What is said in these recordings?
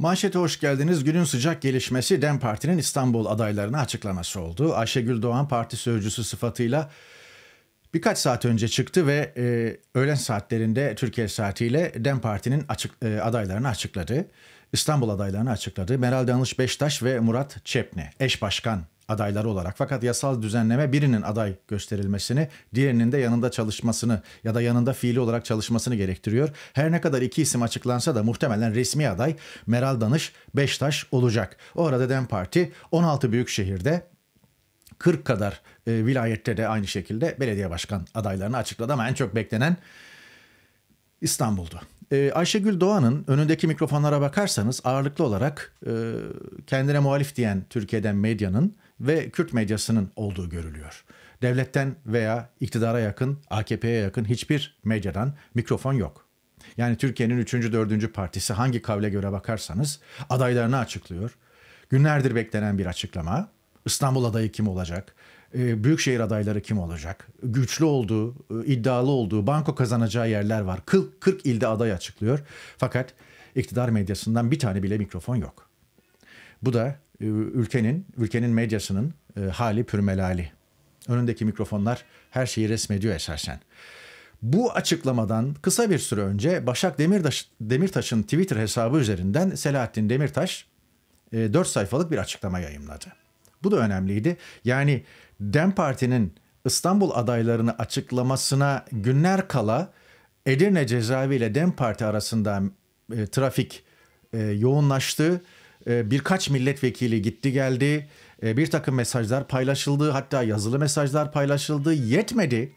Manşete hoş geldiniz. Günün sıcak gelişmesi DEM Parti'nin İstanbul adaylarını açıklaması oldu. Ayşegül Doğan parti sözcüsü sıfatıyla birkaç saat önce çıktı ve e, öğlen saatlerinde Türkiye saatiyle DEM Parti'nin açık, e, adaylarını açıkladı. İstanbul adaylarını açıkladı. Meral Danış Beştaş ve Murat Çepne eş başkan adayları olarak. Fakat yasal düzenleme birinin aday gösterilmesini, diğerinin de yanında çalışmasını ya da yanında fiili olarak çalışmasını gerektiriyor. Her ne kadar iki isim açıklansa da muhtemelen resmi aday Meral Danış Beştaş olacak. O arada DEM Parti 16 büyük şehirde 40 kadar e, vilayette de aynı şekilde belediye başkan adaylarını açıkladı ama en çok beklenen İstanbul'du. E, Ayşegül Doğan'ın önündeki mikrofonlara bakarsanız ağırlıklı olarak e, kendine muhalif diyen Türkiye'den medyanın ve Kürt medyasının olduğu görülüyor. Devletten veya iktidara yakın, AKP'ye yakın hiçbir medyadan mikrofon yok. Yani Türkiye'nin 3. 4. partisi hangi kavle göre bakarsanız adaylarını açıklıyor. Günlerdir beklenen bir açıklama. İstanbul adayı kim olacak? Ee, büyükşehir adayları kim olacak? Güçlü olduğu, e, iddialı olduğu, banko kazanacağı yerler var. 40 ilde aday açıklıyor. Fakat iktidar medyasından bir tane bile mikrofon yok. Bu da e, ülkenin ülkenin medyasının e, hali pürmelali. Önündeki mikrofonlar her şeyi resmediyor esasen. Bu açıklamadan kısa bir süre önce Başak Demirtaş, Demirtaş'ın Twitter hesabı üzerinden Selahattin Demirtaş 4 e, sayfalık bir açıklama yayımladı. Bu da önemliydi. Yani Dem Parti'nin İstanbul adaylarını açıklamasına günler kala Edirne cezaevi ile Dem Parti arasında e, trafik e, yoğunlaştı. Ee, birkaç milletvekili gitti geldi. Ee, bir takım mesajlar paylaşıldı. Hatta yazılı mesajlar paylaşıldı. Yetmedi.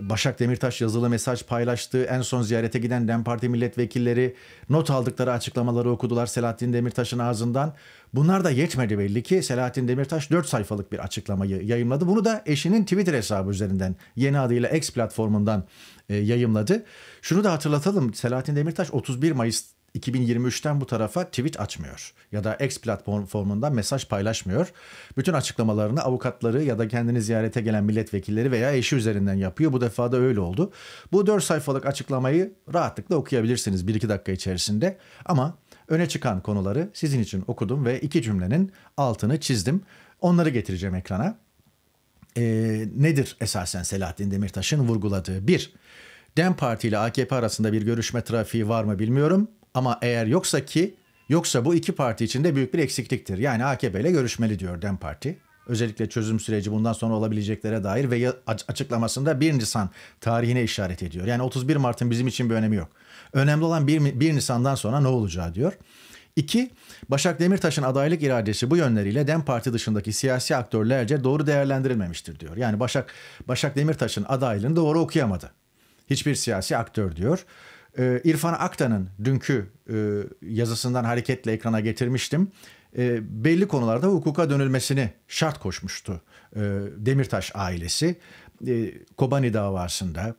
Başak Demirtaş yazılı mesaj paylaştı. En son ziyarete giden DEM Parti milletvekilleri not aldıkları açıklamaları okudular Selahattin Demirtaş'ın ağzından. Bunlar da yetmedi belli ki Selahattin Demirtaş 4 sayfalık bir açıklamayı yayınladı. Bunu da eşinin Twitter hesabı üzerinden yeni adıyla X platformundan e, yayımladı. Şunu da hatırlatalım Selahattin Demirtaş 31 Mayıs 2023'ten bu tarafa tweet açmıyor ya da X platformunda mesaj paylaşmıyor. Bütün açıklamalarını avukatları ya da kendini ziyarete gelen milletvekilleri veya eşi üzerinden yapıyor. Bu defa da öyle oldu. Bu 4 sayfalık açıklamayı rahatlıkla okuyabilirsiniz 1-2 dakika içerisinde ama öne çıkan konuları sizin için okudum ve iki cümlenin altını çizdim. Onları getireceğim ekrana. E, nedir esasen Selahattin Demirtaş'ın vurguladığı? Bir, DEM Parti ile AKP arasında bir görüşme trafiği var mı bilmiyorum. Ama eğer yoksa ki yoksa bu iki parti içinde büyük bir eksikliktir. Yani AKP ile görüşmeli diyor DEM Parti. Özellikle çözüm süreci bundan sonra olabileceklere dair ve açıklamasında 1 Nisan tarihine işaret ediyor. Yani 31 Mart'ın bizim için bir önemi yok. Önemli olan 1, Nisan'dan sonra ne olacağı diyor. İki, Başak Demirtaş'ın adaylık iradesi bu yönleriyle DEM Parti dışındaki siyasi aktörlerce doğru değerlendirilmemiştir diyor. Yani Başak Başak Demirtaş'ın adaylığını doğru okuyamadı. Hiçbir siyasi aktör diyor. Ee, İrfan Akta'nın dünkü e, yazısından hareketle ekrana getirmiştim. Ee, belli konularda hukuka dönülmesini şart koşmuştu e, Demirtaş ailesi. Ee, Kobani davasında,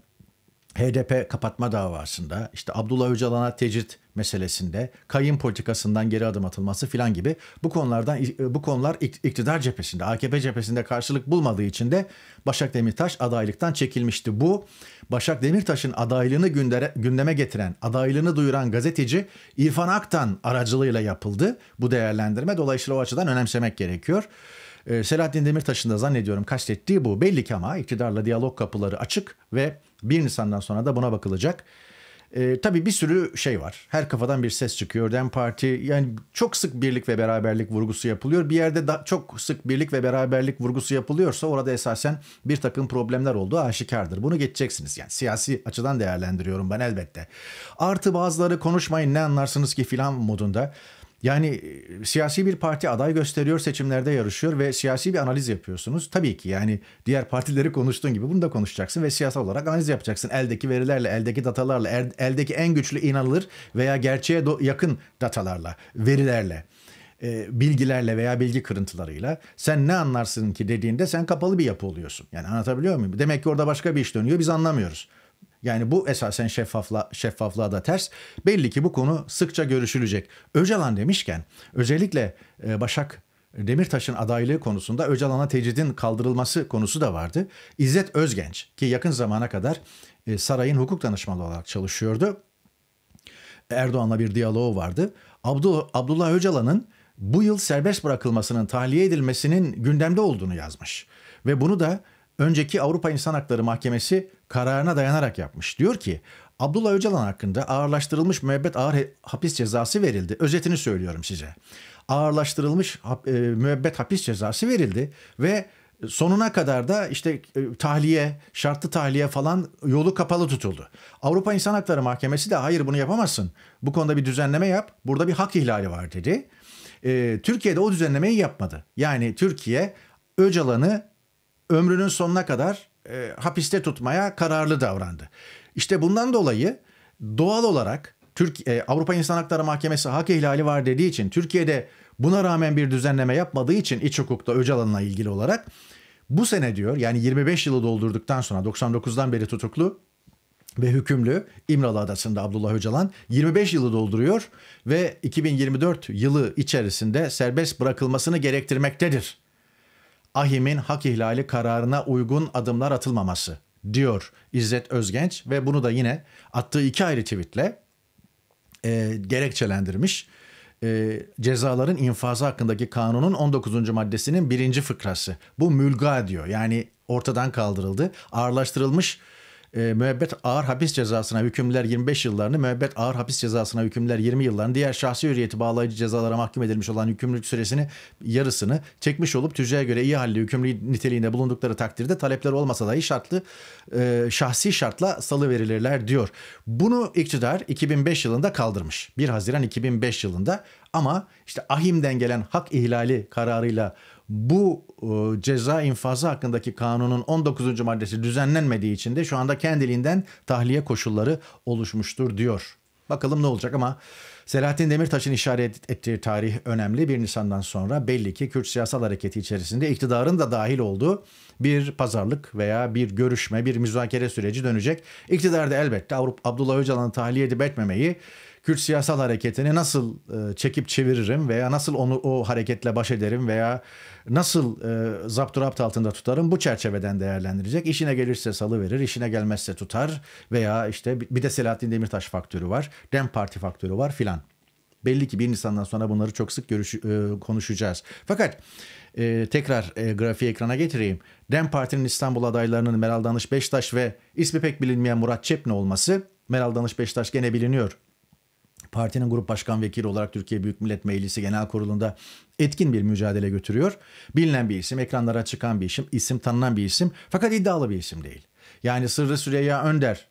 HDP kapatma davasında, işte Abdullah Öcalan'a tecrit meselesinde, kayın politikasından geri adım atılması filan gibi bu konulardan e, bu konular iktidar cephesinde, AKP cephesinde karşılık bulmadığı için de Başak Demirtaş adaylıktan çekilmişti. Bu Başak Demirtaş'ın adaylığını gündere, gündeme getiren, adaylığını duyuran gazeteci İrfan Aktan aracılığıyla yapıldı bu değerlendirme. Dolayısıyla o açıdan önemsemek gerekiyor. Ee, Selahattin Demirtaş'ın da zannediyorum kastettiği bu. Belli ki ama iktidarla diyalog kapıları açık ve 1 Nisan'dan sonra da buna bakılacak. E, tabii bir sürü şey var. Her kafadan bir ses çıkıyor. Dem Parti yani çok sık birlik ve beraberlik vurgusu yapılıyor. Bir yerde da, çok sık birlik ve beraberlik vurgusu yapılıyorsa orada esasen bir takım problemler olduğu aşikardır. Bunu geçeceksiniz. Yani siyasi açıdan değerlendiriyorum ben elbette. Artı bazıları konuşmayın ne anlarsınız ki filan modunda. Yani e, siyasi bir parti aday gösteriyor, seçimlerde yarışıyor ve siyasi bir analiz yapıyorsunuz. Tabii ki yani diğer partileri konuştuğun gibi bunu da konuşacaksın ve siyasal olarak analiz yapacaksın. Eldeki verilerle, eldeki datalarla, eldeki en güçlü inanılır veya gerçeğe yakın datalarla, verilerle e, bilgilerle veya bilgi kırıntılarıyla sen ne anlarsın ki dediğinde sen kapalı bir yapı oluyorsun. Yani anlatabiliyor muyum? Demek ki orada başka bir iş dönüyor biz anlamıyoruz. Yani bu esasen şeffafla, şeffaflığa da ters. Belli ki bu konu sıkça görüşülecek. Öcalan demişken özellikle e, Başak Demirtaş'ın adaylığı konusunda Öcalan'a tecridin kaldırılması konusu da vardı. İzzet Özgenç ki yakın zamana kadar e, sarayın hukuk danışmanı olarak çalışıyordu. Erdoğan'la bir diyaloğu vardı. Abdullah, Abdullah Öcalan'ın bu yıl serbest bırakılmasının tahliye edilmesinin gündemde olduğunu yazmış. Ve bunu da önceki Avrupa İnsan Hakları Mahkemesi kararına dayanarak yapmış. Diyor ki Abdullah Öcalan hakkında ağırlaştırılmış müebbet ağır hapis cezası verildi. Özetini söylüyorum size. Ağırlaştırılmış e, müebbet hapis cezası verildi ve sonuna kadar da işte e, tahliye, şartlı tahliye falan yolu kapalı tutuldu. Avrupa İnsan Hakları Mahkemesi de hayır bunu yapamazsın. Bu konuda bir düzenleme yap. Burada bir hak ihlali var dedi. E, de o düzenlemeyi yapmadı. Yani Türkiye Öcalan'ı ömrünün sonuna kadar e, hapiste tutmaya kararlı davrandı. İşte bundan dolayı doğal olarak Türk e, Avrupa İnsan Hakları Mahkemesi hak ihlali var dediği için Türkiye'de buna rağmen bir düzenleme yapmadığı için iç hukukta Öcalan'la ilgili olarak bu sene diyor yani 25 yılı doldurduktan sonra 99'dan beri tutuklu ve hükümlü İmralı Adası'nda Abdullah Öcalan 25 yılı dolduruyor ve 2024 yılı içerisinde serbest bırakılmasını gerektirmektedir Ahimin hak ihlali kararına uygun adımlar atılmaması diyor İzzet Özgenç ve bunu da yine attığı iki ayrı tweetle e, gerekçelendirmiş. E, cezaların infazı hakkındaki kanunun 19. maddesinin birinci fıkrası. Bu mülga diyor yani ortadan kaldırıldı. Ağırlaştırılmış e, müebbet ağır hapis cezasına hükümler 25 yıllarını, müebbet ağır hapis cezasına hükümler 20 yıllarını, diğer şahsi hürriyeti bağlayıcı cezalara mahkum edilmiş olan hükümlülük süresini yarısını çekmiş olup tüccara göre iyi halli hükümlü niteliğinde bulundukları takdirde talepler olmasa dahi şartlı e, şahsi şartla salı verilirler diyor. Bunu iktidar 2005 yılında kaldırmış. 1 Haziran 2005 yılında ama işte ahimden gelen hak ihlali kararıyla bu e, ceza infazı hakkındaki kanunun 19. maddesi düzenlenmediği için de şu anda kendiliğinden tahliye koşulları oluşmuştur diyor. Bakalım ne olacak ama Selahattin Demirtaş'ın işaret ettiği tarih önemli. 1 Nisan'dan sonra belli ki Kürt siyasal hareketi içerisinde iktidarın da dahil olduğu bir pazarlık veya bir görüşme, bir müzakere süreci dönecek. İktidar da elbette Avrupa Abdullah Öcalan'ı tahliye edip etmemeyi Kürt siyasal hareketini nasıl e, çekip çeviririm veya nasıl onu o hareketle baş ederim veya nasıl e, zapturapt altında tutarım bu çerçeveden değerlendirecek. İşine gelirse salı verir, işine gelmezse tutar veya işte bir de Selahattin Demirtaş faktörü var, Dem Parti faktörü var filan. Belli ki bir Nisan'dan sonra bunları çok sık görüş, e, konuşacağız. Fakat e, tekrar e, grafiği ekrana getireyim. Dem Parti'nin İstanbul adaylarının Meral Danış Beştaş ve ismi pek bilinmeyen Murat Çepni olması Meral Danış Beştaş gene biliniyor Partinin grup başkan vekili olarak Türkiye Büyük Millet Meclisi Genel Kurulu'nda etkin bir mücadele götürüyor. Bilinen bir isim, ekranlara çıkan bir isim, isim tanınan bir isim fakat iddialı bir isim değil. Yani Sırrı Süreyya Önder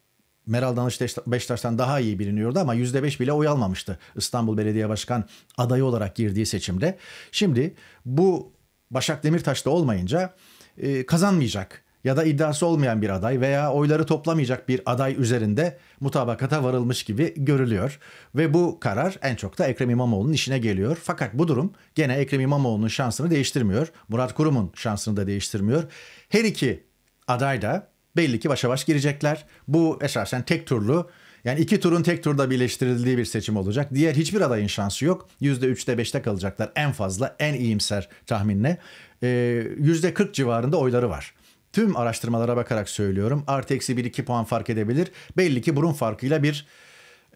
Meral Danış Beşiktaş'tan daha iyi biliniyordu ama %5 bile oy almamıştı İstanbul Belediye Başkan adayı olarak girdiği seçimde. Şimdi bu Başak Demirtaş da olmayınca e, kazanmayacak ya da iddiası olmayan bir aday veya oyları toplamayacak bir aday üzerinde mutabakata varılmış gibi görülüyor. Ve bu karar en çok da Ekrem İmamoğlu'nun işine geliyor. Fakat bu durum gene Ekrem İmamoğlu'nun şansını değiştirmiyor. Murat Kurum'un şansını da değiştirmiyor. Her iki aday da belli ki başa baş girecekler. Bu esasen tek turlu yani iki turun tek turda birleştirildiği bir seçim olacak. Diğer hiçbir adayın şansı yok. %3'te 5'te kalacaklar en fazla en iyimser tahminle. Ee, %40 civarında oyları var tüm araştırmalara bakarak söylüyorum. Artı eksi 1-2 puan fark edebilir. Belli ki burun farkıyla bir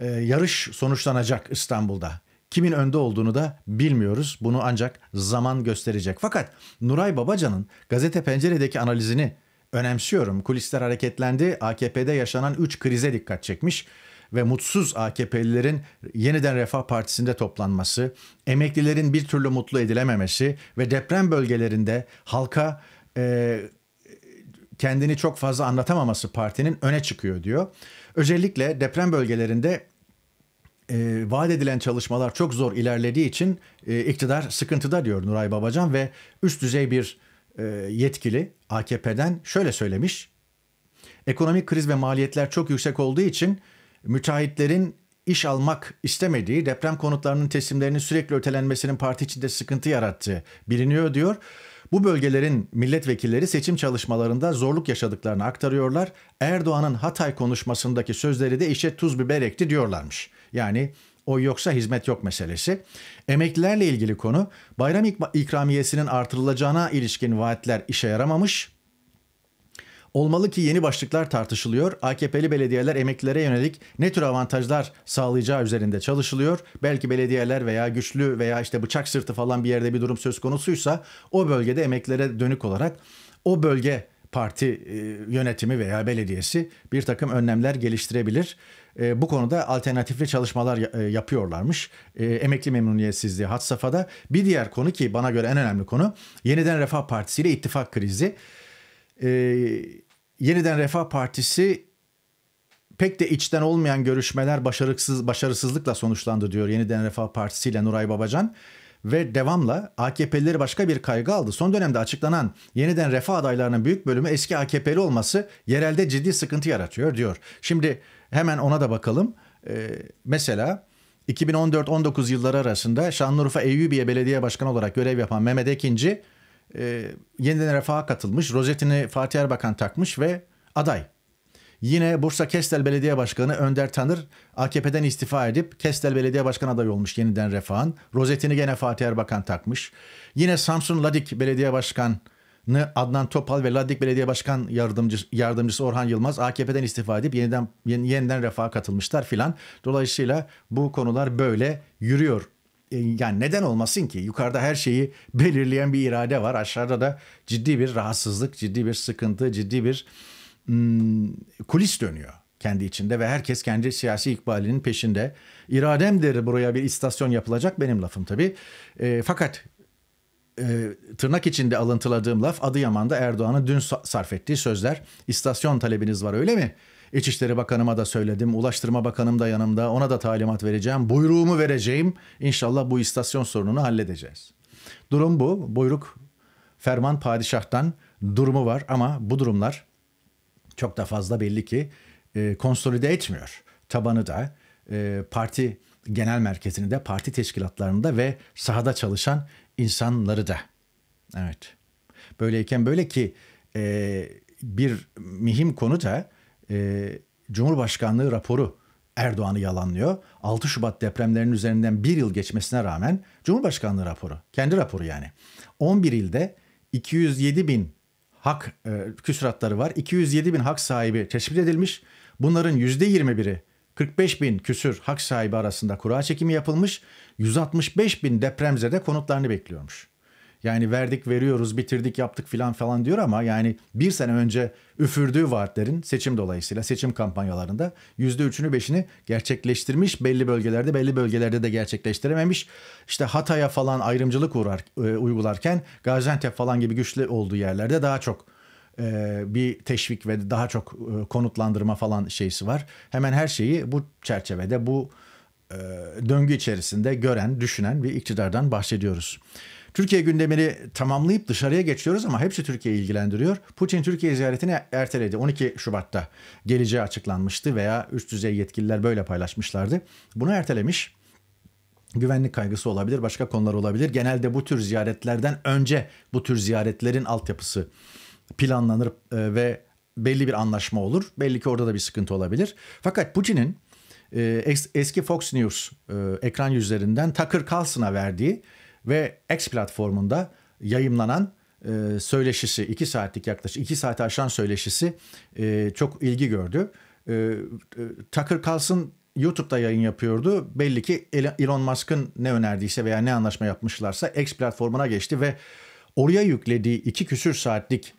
e, yarış sonuçlanacak İstanbul'da. Kimin önde olduğunu da bilmiyoruz. Bunu ancak zaman gösterecek. Fakat Nuray Babacan'ın gazete penceredeki analizini önemsiyorum. Kulisler hareketlendi. AKP'de yaşanan 3 krize dikkat çekmiş ve mutsuz AKP'lilerin yeniden Refah Partisi'nde toplanması, emeklilerin bir türlü mutlu edilememesi ve deprem bölgelerinde halka e, kendini çok fazla anlatamaması partinin öne çıkıyor diyor. Özellikle deprem bölgelerinde e, vaat edilen çalışmalar çok zor ilerlediği için e, iktidar sıkıntıda diyor Nuray Babacan ve üst düzey bir e, yetkili AKP'den şöyle söylemiş. Ekonomik kriz ve maliyetler çok yüksek olduğu için müteahhitlerin iş almak istemediği, deprem konutlarının teslimlerinin sürekli ötelenmesinin parti içinde sıkıntı yarattığı biliniyor diyor. Bu bölgelerin milletvekilleri seçim çalışmalarında zorluk yaşadıklarını aktarıyorlar. Erdoğan'ın Hatay konuşmasındaki sözleri de işe tuz biber ekti diyorlarmış. Yani o yoksa hizmet yok meselesi. Emeklilerle ilgili konu bayram ikramiyesinin artırılacağına ilişkin vaatler işe yaramamış. Olmalı ki yeni başlıklar tartışılıyor, AKP'li belediyeler emeklilere yönelik ne tür avantajlar sağlayacağı üzerinde çalışılıyor. Belki belediyeler veya güçlü veya işte bıçak sırtı falan bir yerde bir durum söz konusuysa o bölgede emeklilere dönük olarak o bölge parti e, yönetimi veya belediyesi bir takım önlemler geliştirebilir. E, bu konuda alternatifli çalışmalar e, yapıyorlarmış. Emekli memnuniyetsizliği had safhada. Bir diğer konu ki bana göre en önemli konu yeniden Refah Partisi ile ittifak krizi e, yeniden Refah Partisi pek de içten olmayan görüşmeler başarısız başarısızlıkla sonuçlandı diyor yeniden Refah Partisi ile Nuray Babacan ve devamla AKP'lileri başka bir kaygı aldı. Son dönemde açıklanan yeniden refah adaylarının büyük bölümü eski AKP'li olması yerelde ciddi sıkıntı yaratıyor diyor. Şimdi hemen ona da bakalım. Ee, mesela 2014-19 yılları arasında Şanlıurfa Eyyubiye Belediye Başkanı olarak görev yapan Mehmet Ekinci e, yeniden refaha katılmış. Rozetini Fatih Erbakan takmış ve aday. Yine Bursa Kestel Belediye Başkanı Önder Tanır AKP'den istifa edip Kestel Belediye Başkanı adayı olmuş yeniden refahın. Rozetini gene Fatih Erbakan takmış. Yine Samsun Ladik Belediye Başkanı Adnan Topal ve Ladik Belediye Başkan Yardımcısı, Yardımcısı Orhan Yılmaz AKP'den istifa edip yeniden yeniden refaha katılmışlar filan. Dolayısıyla bu konular böyle yürüyor e, yani neden olmasın ki? Yukarıda her şeyi belirleyen bir irade var. Aşağıda da ciddi bir rahatsızlık, ciddi bir sıkıntı, ciddi bir hmm, kulis dönüyor kendi içinde ve herkes kendi siyasi ikbalinin peşinde. İrademdir buraya bir istasyon yapılacak benim lafım tabii. E, fakat e, tırnak içinde alıntıladığım laf Adıyaman'da Erdoğan'ın dün sarf ettiği sözler. İstasyon talebiniz var öyle mi? İçişleri Bakanıma da söyledim. Ulaştırma Bakanım da yanımda. Ona da talimat vereceğim. Buyruğumu vereceğim. İnşallah bu istasyon sorununu halledeceğiz. Durum bu. Buyruk ferman padişahtan durumu var ama bu durumlar çok da fazla belli ki e, konsolide etmiyor. Tabanı da e, parti genel merkezini de parti teşkilatlarında ve sahada çalışan insanları da. Evet. Böyleyken böyle ki e, bir mühim konu da e, Cumhurbaşkanlığı raporu Erdoğan'ı yalanlıyor. 6 Şubat depremlerinin üzerinden bir yıl geçmesine rağmen Cumhurbaşkanlığı raporu, kendi raporu yani. 11 ilde 207 bin hak e, küsuratları var. 207 bin hak sahibi tespit edilmiş. Bunların %21'i 45 bin küsür hak sahibi arasında kura çekimi yapılmış. 165 bin depremzede konutlarını bekliyormuş. Yani verdik veriyoruz bitirdik yaptık filan falan diyor ama yani bir sene önce üfürdüğü vaatlerin seçim dolayısıyla seçim kampanyalarında yüzde üçünü beşini gerçekleştirmiş belli bölgelerde belli bölgelerde de gerçekleştirememiş. İşte Hatay'a falan ayrımcılık uğrar, e, uygularken Gaziantep falan gibi güçlü olduğu yerlerde daha çok e, bir teşvik ve daha çok e, konutlandırma falan şeysi var. Hemen her şeyi bu çerçevede bu e, döngü içerisinde gören, düşünen bir iktidardan bahsediyoruz. Türkiye gündemini tamamlayıp dışarıya geçiyoruz ama hepsi Türkiye'yi ilgilendiriyor. Putin Türkiye ziyaretini erteledi. 12 Şubat'ta geleceği açıklanmıştı veya üst düzey yetkililer böyle paylaşmışlardı. Bunu ertelemiş güvenlik kaygısı olabilir, başka konular olabilir. Genelde bu tür ziyaretlerden önce bu tür ziyaretlerin altyapısı planlanır e, ve belli bir anlaşma olur. Belli ki orada da bir sıkıntı olabilir. Fakat Putin'in e, eski Fox News e, ekran yüzlerinden Tucker Carlson'a verdiği ve X platformunda yayımlanan e, söyleşisi 2 saatlik yaklaşık 2 saati aşan söyleşisi e, çok ilgi gördü. E, e, Tucker Carlson YouTube'da yayın yapıyordu. Belli ki Elon Musk'ın ne önerdiyse veya ne anlaşma yapmışlarsa X platformuna geçti ve oraya yüklediği iki küsür saatlik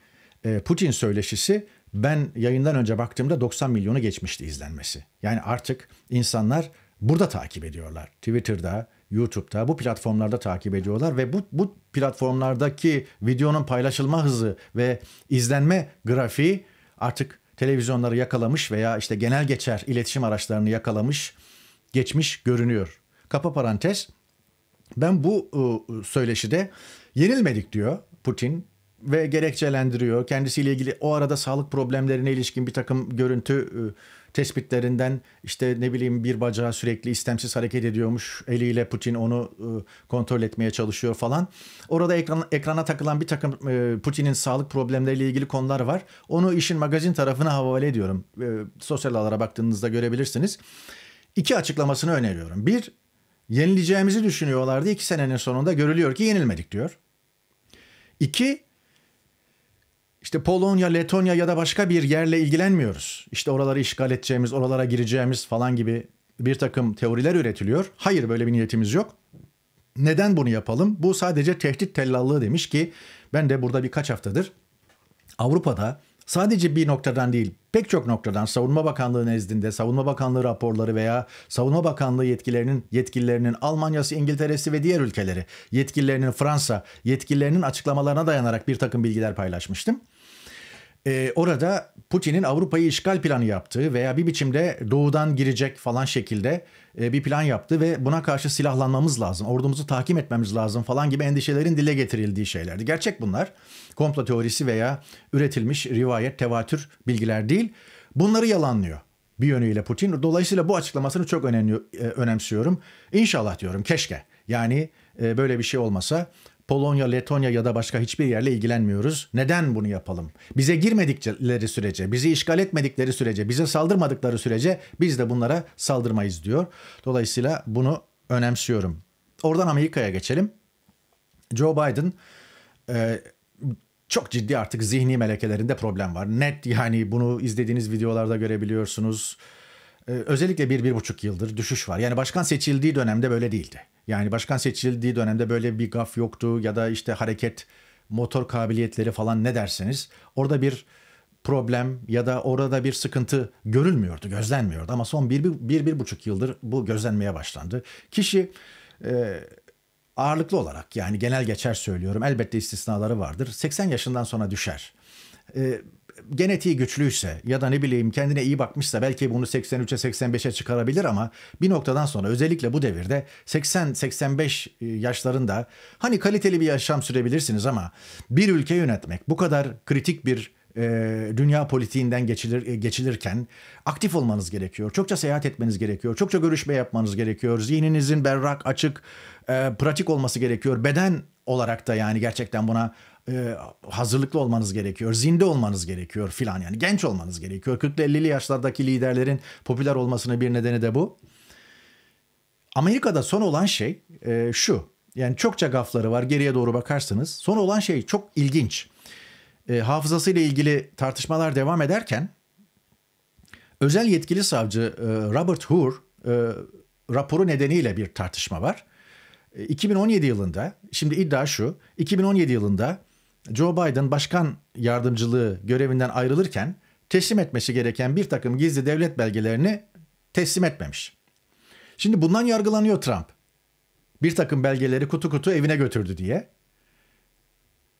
e, Putin söyleşisi ben yayından önce baktığımda 90 milyonu geçmişti izlenmesi. Yani artık insanlar burada takip ediyorlar. Twitter'da, YouTube'da bu platformlarda takip ediyorlar ve bu, bu platformlardaki videonun paylaşılma hızı ve izlenme grafiği artık televizyonları yakalamış veya işte genel geçer iletişim araçlarını yakalamış geçmiş görünüyor. Kapa parantez. Ben bu ıı, söyleşide yenilmedik diyor Putin ve gerekçelendiriyor. Kendisiyle ilgili o arada sağlık problemlerine ilişkin bir takım görüntü e, tespitlerinden işte ne bileyim bir bacağı sürekli istemsiz hareket ediyormuş. Eliyle Putin onu ıı, kontrol etmeye çalışıyor falan. Orada ekran, ekrana takılan bir takım ıı, Putin'in sağlık problemleriyle ilgili konular var. Onu işin magazin tarafına havale ediyorum. sosyal ağlara baktığınızda görebilirsiniz. İki açıklamasını öneriyorum. Bir, yenileceğimizi düşünüyorlardı. İki senenin sonunda görülüyor ki yenilmedik diyor. İki, işte Polonya, Letonya ya da başka bir yerle ilgilenmiyoruz. İşte oraları işgal edeceğimiz, oralara gireceğimiz falan gibi bir takım teoriler üretiliyor. Hayır böyle bir niyetimiz yok. Neden bunu yapalım? Bu sadece tehdit tellallığı demiş ki ben de burada birkaç haftadır Avrupa'da sadece bir noktadan değil pek çok noktadan Savunma Bakanlığı nezdinde Savunma Bakanlığı raporları veya Savunma Bakanlığı yetkilerinin yetkililerinin Almanya'sı, İngiltere'si ve diğer ülkeleri yetkililerinin Fransa yetkililerinin açıklamalarına dayanarak bir takım bilgiler paylaşmıştım e, orada Putin'in Avrupa'yı işgal planı yaptığı veya bir biçimde doğudan girecek falan şekilde e, bir plan yaptı ve buna karşı silahlanmamız lazım, ordumuzu takip etmemiz lazım falan gibi endişelerin dile getirildiği şeylerdi. Gerçek bunlar. Komplo teorisi veya üretilmiş rivayet, tevatür bilgiler değil. Bunları yalanlıyor bir yönüyle Putin. Dolayısıyla bu açıklamasını çok önemli, e, önemsiyorum. İnşallah diyorum keşke. Yani e, böyle bir şey olmasa Polonya, Letonya ya da başka hiçbir yerle ilgilenmiyoruz. Neden bunu yapalım? Bize girmedikleri sürece, bizi işgal etmedikleri sürece, bize saldırmadıkları sürece biz de bunlara saldırmayız diyor. Dolayısıyla bunu önemsiyorum. Oradan Amerika'ya geçelim. Joe Biden e, çok ciddi artık zihni melekelerinde problem var. Net yani bunu izlediğiniz videolarda görebiliyorsunuz. Ee, özellikle bir, bir buçuk yıldır düşüş var. Yani başkan seçildiği dönemde böyle değildi. Yani başkan seçildiği dönemde böyle bir gaf yoktu ya da işte hareket, motor kabiliyetleri falan ne derseniz orada bir problem ya da orada bir sıkıntı görülmüyordu, gözlenmiyordu. Ama son bir, bir, bir, bir buçuk yıldır bu gözlenmeye başlandı. Kişi e, ağırlıklı olarak yani genel geçer söylüyorum elbette istisnaları vardır. 80 yaşından sonra düşer. E, genetiği güçlüyse ya da ne bileyim kendine iyi bakmışsa belki bunu 83'e 85'e çıkarabilir ama bir noktadan sonra özellikle bu devirde 80-85 e, yaşlarında hani kaliteli bir yaşam sürebilirsiniz ama bir ülke yönetmek bu kadar kritik bir e, dünya politiğinden geçilir, e, geçilirken aktif olmanız gerekiyor. Çokça seyahat etmeniz gerekiyor. Çokça görüşme yapmanız gerekiyor. Zihninizin berrak, açık, e, pratik olması gerekiyor. Beden olarak da yani gerçekten buna e, hazırlıklı olmanız gerekiyor, zinde olmanız gerekiyor filan yani genç olmanız gerekiyor. 40 50'li yaşlardaki liderlerin popüler olmasının bir nedeni de bu. Amerika'da son olan şey e, şu. Yani çokça gafları var geriye doğru bakarsanız. Son olan şey çok ilginç. E, hafızasıyla ilgili tartışmalar devam ederken özel yetkili savcı e, Robert Hur e, raporu nedeniyle bir tartışma var. 2017 e, yılında şimdi iddia şu 2017 yılında Joe Biden başkan yardımcılığı görevinden ayrılırken teslim etmesi gereken bir takım gizli devlet belgelerini teslim etmemiş. Şimdi bundan yargılanıyor Trump. Bir takım belgeleri kutu kutu evine götürdü diye.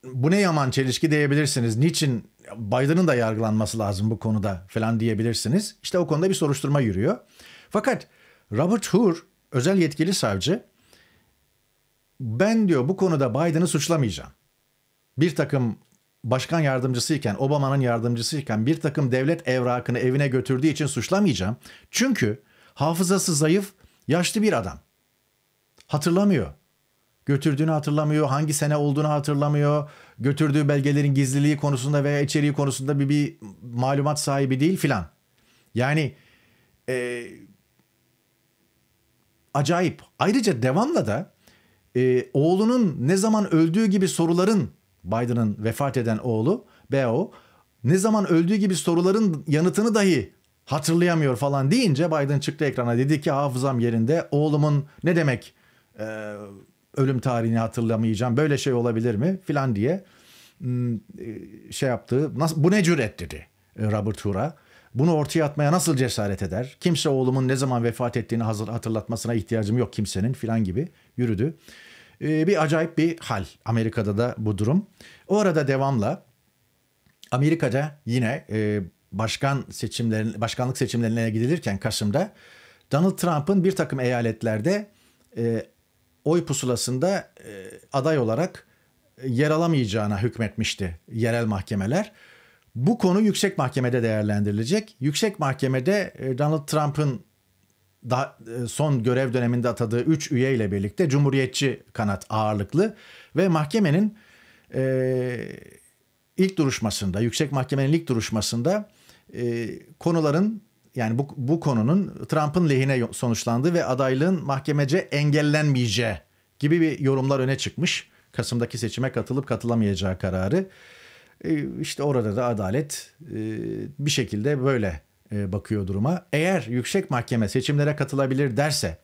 Bu ne yaman çelişki diyebilirsiniz. Niçin Biden'ın da yargılanması lazım bu konuda falan diyebilirsiniz. İşte o konuda bir soruşturma yürüyor. Fakat Robert Hur özel yetkili savcı ben diyor bu konuda Biden'ı suçlamayacağım bir takım başkan yardımcısıyken, Obama'nın yardımcısıyken bir takım devlet evrakını evine götürdüğü için suçlamayacağım. Çünkü hafızası zayıf, yaşlı bir adam. Hatırlamıyor. Götürdüğünü hatırlamıyor, hangi sene olduğunu hatırlamıyor. Götürdüğü belgelerin gizliliği konusunda veya içeriği konusunda bir, bir malumat sahibi değil filan. Yani e, acayip. Ayrıca devamla da e, oğlunun ne zaman öldüğü gibi soruların Biden'ın vefat eden oğlu Beau ne zaman öldüğü gibi soruların yanıtını dahi hatırlayamıyor falan deyince Biden çıktı ekrana dedi ki hafızam yerinde oğlumun ne demek e, ölüm tarihini hatırlamayacağım böyle şey olabilir mi filan diye e, şey yaptığı nasıl, bu ne cüret dedi e, Robert Hoore'a. Bunu ortaya atmaya nasıl cesaret eder? Kimse oğlumun ne zaman vefat ettiğini hazır hatırlatmasına ihtiyacım yok kimsenin filan gibi yürüdü. Ee, bir acayip bir hal. Amerika'da da bu durum. O arada devamla Amerika'da yine e, başkan seçimlerin başkanlık seçimlerine gidilirken Kasım'da Donald Trump'ın bir takım eyaletlerde e, oy pusulasında e, aday olarak e, yer alamayacağına hükmetmişti yerel mahkemeler. Bu konu yüksek mahkemede değerlendirilecek. Yüksek mahkemede e, Donald Trump'ın daha e, son görev döneminde atadığı 3 üyeyle birlikte Cumhuriyetçi kanat ağırlıklı ve mahkemenin e, ilk duruşmasında, yüksek mahkemenin ilk duruşmasında e, konuların yani bu, bu konunun Trump'ın lehine sonuçlandığı ve adaylığın mahkemece engellenmeyeceği gibi bir yorumlar öne çıkmış. Kasım'daki seçime katılıp katılamayacağı kararı. E, işte orada da adalet e, bir şekilde böyle e, bakıyor duruma. Eğer yüksek mahkeme seçimlere katılabilir derse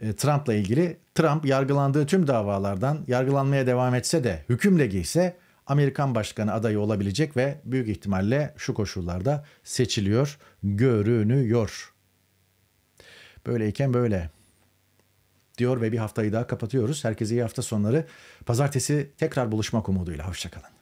e, Trump'la ilgili Trump yargılandığı tüm davalardan yargılanmaya devam etse de hükümle giyse Amerikan başkanı adayı olabilecek ve büyük ihtimalle şu koşullarda seçiliyor, görünüyor. Böyleyken böyle diyor ve bir haftayı daha kapatıyoruz. Herkese iyi hafta sonları. Pazartesi tekrar buluşmak umuduyla. Hoşçakalın.